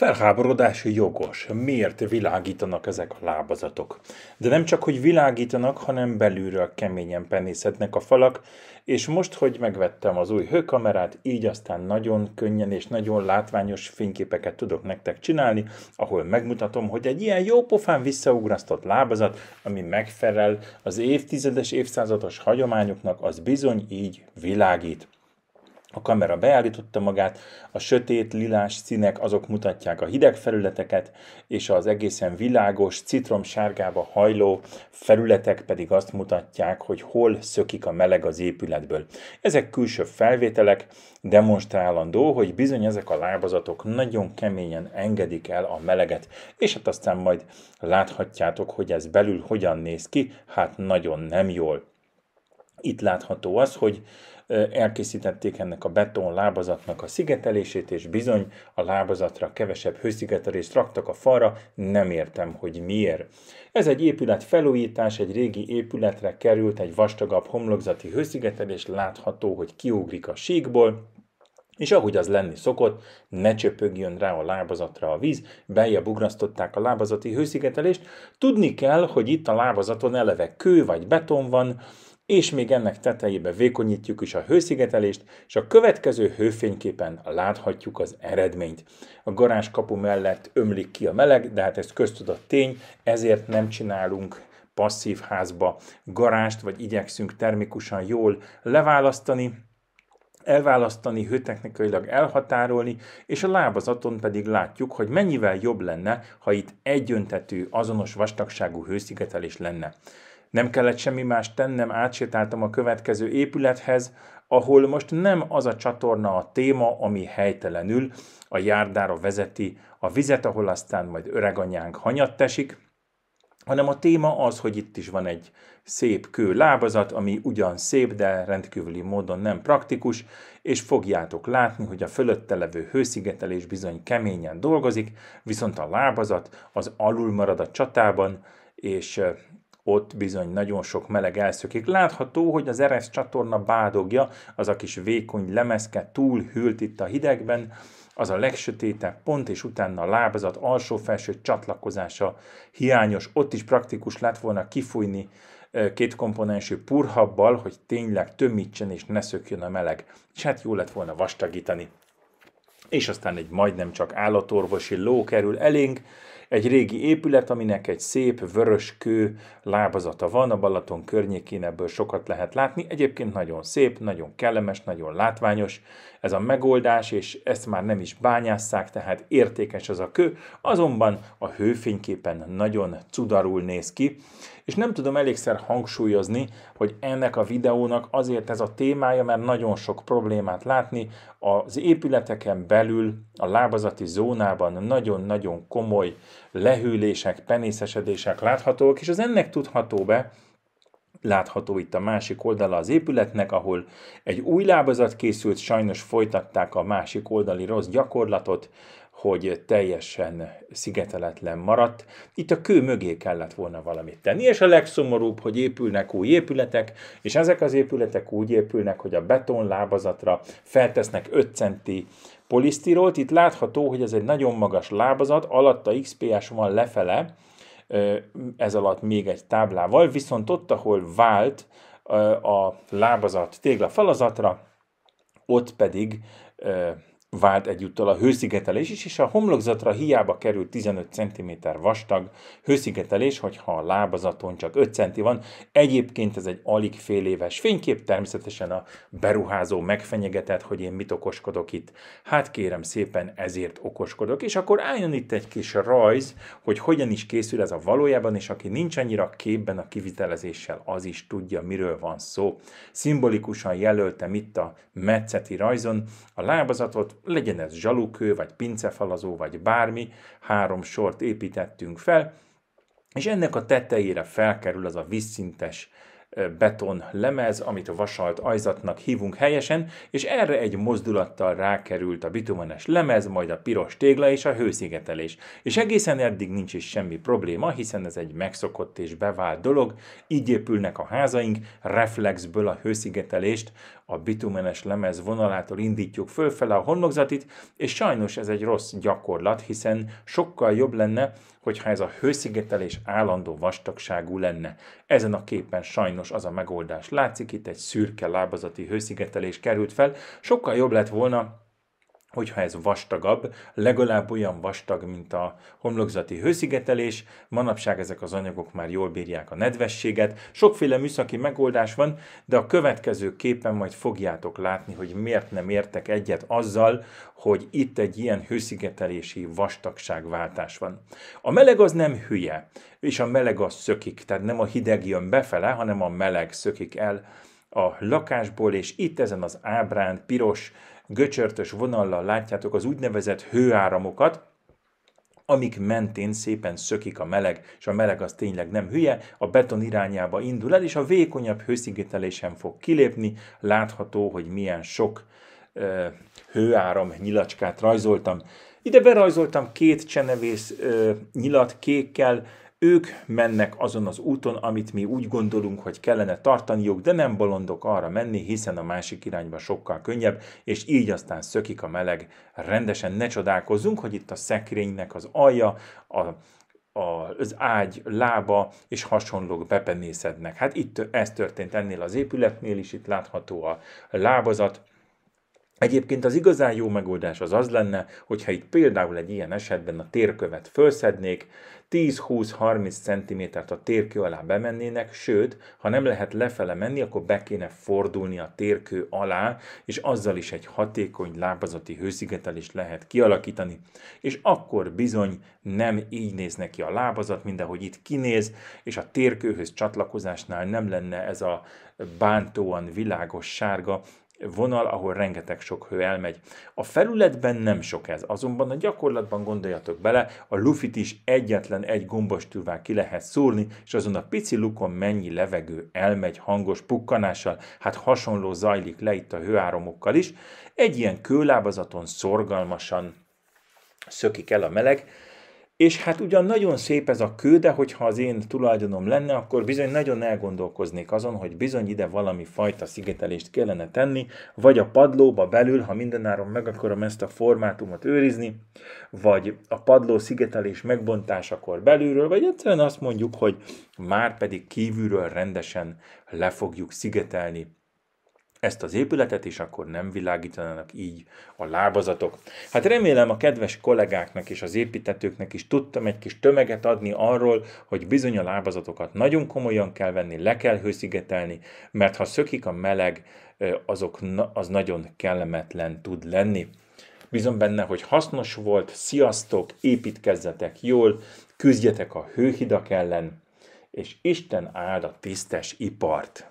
felháborodás jogos. Miért világítanak ezek a lábazatok? De nem csak, hogy világítanak, hanem belülről keményen penészednek a falak, és most, hogy megvettem az új hőkamerát, így aztán nagyon könnyen és nagyon látványos fényképeket tudok nektek csinálni, ahol megmutatom, hogy egy ilyen jópofán visszaugrasztott lábazat, ami megfelel az évtizedes, évszázados hagyományoknak, az bizony így világít. A kamera beállította magát, a sötét, lilás színek azok mutatják a hideg felületeket, és az egészen világos, citromsárgába hajló felületek pedig azt mutatják, hogy hol szökik a meleg az épületből. Ezek külső felvételek, demonstrálandó, hogy bizony ezek a lábazatok nagyon keményen engedik el a meleget, és hát aztán majd láthatjátok, hogy ez belül hogyan néz ki, hát nagyon nem jól. Itt látható az, hogy elkészítették ennek a beton lábazatnak a szigetelését, és bizony a lábazatra kevesebb hőszigetelést raktak a falra, nem értem, hogy miért. Ez egy épület felújítás, egy régi épületre került egy vastagabb homlokzati hőszigetelés, látható, hogy kiugrik a síkból, és ahogy az lenni szokott, ne csöpögjön rá a lábazatra a víz, beljebb ugrasztották a lábazati hőszigetelést. Tudni kell, hogy itt a lábazaton eleve kő vagy beton van, és még ennek tetejébe vékonyítjuk is a hőszigetelést, és a következő hőfényképen láthatjuk az eredményt. A garázs kapu mellett ömlik ki a meleg, de hát ez köztudott tény, ezért nem csinálunk passzív házba garást, vagy igyekszünk termikusan jól leválasztani, elválasztani, hőtechnikailag elhatárolni, és a lábazaton pedig látjuk, hogy mennyivel jobb lenne, ha itt egyöntetű, azonos vastagságú hőszigetelés lenne. Nem kellett semmi más tennem, átsétáltam a következő épülethez, ahol most nem az a csatorna a téma, ami helytelenül a járdára vezeti a vizet, ahol aztán majd öreganyánk hanyat tesik, hanem a téma az, hogy itt is van egy szép kő lábazat, ami ugyan szép, de rendkívüli módon nem praktikus, és fogjátok látni, hogy a fölötte levő hőszigetelés bizony keményen dolgozik, viszont a lábazat az alul marad a csatában, és ott bizony nagyon sok meleg elszökik. Látható, hogy az RS csatorna bádogja, az a kis vékony lemezke túl hűlt itt a hidegben, az a legsötétebb pont, és utána a lábazat alsó-felső csatlakozása hiányos. Ott is praktikus lett volna kifújni két komponensű purhabbal, hogy tényleg tömítsen és ne szökjön a meleg. És hát jó lett volna vastagítani. És aztán egy majdnem csak állatorvosi ló kerül elénk, egy régi épület, aminek egy szép vörös kő lábazata van, a Balaton környékén ebből sokat lehet látni. Egyébként nagyon szép, nagyon kellemes, nagyon látványos ez a megoldás, és ezt már nem is bányásszák, tehát értékes az a kő, azonban a hőfényképen nagyon cudarul néz ki, és nem tudom elégszer hangsúlyozni, hogy ennek a videónak azért ez a témája, mert nagyon sok problémát látni, az épületeken belül, a lábazati zónában nagyon-nagyon komoly lehűlések, penészesedések láthatók, és az ennek tudható be, látható itt a másik oldala az épületnek, ahol egy új lábazat készült, sajnos folytatták a másik oldali rossz gyakorlatot, hogy teljesen szigeteletlen maradt. Itt a kő mögé kellett volna valamit tenni, és a legszomorúbb, hogy épülnek új épületek, és ezek az épületek úgy épülnek, hogy a beton lábazatra feltesznek 5 centi polisztirolt. Itt látható, hogy ez egy nagyon magas lábazat, alatta XPS van lefele, ez alatt még egy táblával, viszont ott, ahol vált a lábazat téglafalazatra, ott pedig vált egyúttal a hőszigetelés is, és a homlokzatra hiába kerül 15 cm vastag hőszigetelés, hogyha a lábazaton csak 5 cm van. Egyébként ez egy alig fél éves fénykép, természetesen a beruházó megfenyegetett, hogy én mit okoskodok itt. Hát kérem szépen, ezért okoskodok. És akkor álljon itt egy kis rajz, hogy hogyan is készül ez a valójában, és aki nincs annyira képben a kivitelezéssel, az is tudja, miről van szó. Szimbolikusan jelöltem itt a metszeti rajzon a lábazatot, legyen ez zsalukő, vagy pincefalazó, vagy bármi, három sort építettünk fel, és ennek a tetejére felkerül az a vízszintes beton lemez, amit a vasalt ajzatnak hívunk helyesen, és erre egy mozdulattal rákerült a bitumenes lemez, majd a piros tégla és a hőszigetelés. És egészen eddig nincs is semmi probléma, hiszen ez egy megszokott és bevált dolog, így épülnek a házaink, reflexből a hőszigetelést, a bitumenes lemez vonalától indítjuk fölfele a honlokzatit, és sajnos ez egy rossz gyakorlat, hiszen sokkal jobb lenne, hogyha ez a hőszigetelés állandó vastagságú lenne. Ezen a képen sajnos az a megoldás látszik, itt egy szürke lábazati hőszigetelés került fel, sokkal jobb lett volna, hogyha ez vastagabb, legalább olyan vastag, mint a homlokzati hőszigetelés, manapság ezek az anyagok már jól bírják a nedvességet, sokféle műszaki megoldás van, de a következő képen majd fogjátok látni, hogy miért nem értek egyet azzal, hogy itt egy ilyen hőszigetelési vastagságváltás van. A meleg az nem hülye, és a meleg az szökik, tehát nem a hideg jön befele, hanem a meleg szökik el a lakásból, és itt ezen az ábrán piros göcsörtös vonallal látjátok az úgynevezett hőáramokat, amik mentén szépen szökik a meleg, és a meleg az tényleg nem hülye, a beton irányába indul el, és a vékonyabb hőszigetelésen fog kilépni, látható, hogy milyen sok ö, hőáram nyilacskát rajzoltam. Ide berajzoltam két csenevész ö, nyilat kékkel, ők mennek azon az úton, amit mi úgy gondolunk, hogy kellene tartaniuk, de nem bolondok arra menni, hiszen a másik irányba sokkal könnyebb, és így aztán szökik a meleg. Rendesen ne csodálkozzunk, hogy itt a szekrénynek az alja, a, a, az ágy, lába és hasonlók bepenészednek. Hát itt ez történt ennél az épületnél is, itt látható a lábazat, Egyébként az igazán jó megoldás az az lenne, hogyha itt például egy ilyen esetben a térkövet felszednék, 10-20-30 cm a térkő alá bemennének, sőt, ha nem lehet lefele menni, akkor be kéne fordulni a térkő alá, és azzal is egy hatékony lábazati hőszigetelést lehet kialakítani. És akkor bizony nem így néz neki a lábazat, mint ahogy itt kinéz, és a térkőhöz csatlakozásnál nem lenne ez a bántóan világos sárga, vonal, ahol rengeteg sok hő elmegy. A felületben nem sok ez, azonban a gyakorlatban gondoljatok bele, a lufit is egyetlen egy gombos ki lehet szúrni, és azon a pici lukon mennyi levegő elmegy hangos pukkanással, hát hasonló zajlik le itt a hőáramokkal is. Egy ilyen kőlábazaton szorgalmasan szökik el a meleg, és hát ugyan nagyon szép ez a kő, de hogyha az én tulajdonom lenne, akkor bizony nagyon elgondolkoznék azon, hogy bizony ide valami fajta szigetelést kellene tenni, vagy a padlóba belül, ha mindenáron meg akarom ezt a formátumot őrizni, vagy a padló szigetelés megbontásakor belülről, vagy egyszerűen azt mondjuk, hogy már pedig kívülről rendesen le fogjuk szigetelni ezt az épületet, és akkor nem világítanának így a lábazatok. Hát remélem a kedves kollégáknak és az építetőknek is tudtam egy kis tömeget adni arról, hogy bizony a lábazatokat nagyon komolyan kell venni, le kell hőszigetelni, mert ha szökik a meleg, azok, az nagyon kellemetlen tud lenni. Bízom benne, hogy hasznos volt, sziasztok, építkezzetek jól, küzdjetek a hőhidak ellen, és Isten áld a tisztes ipart!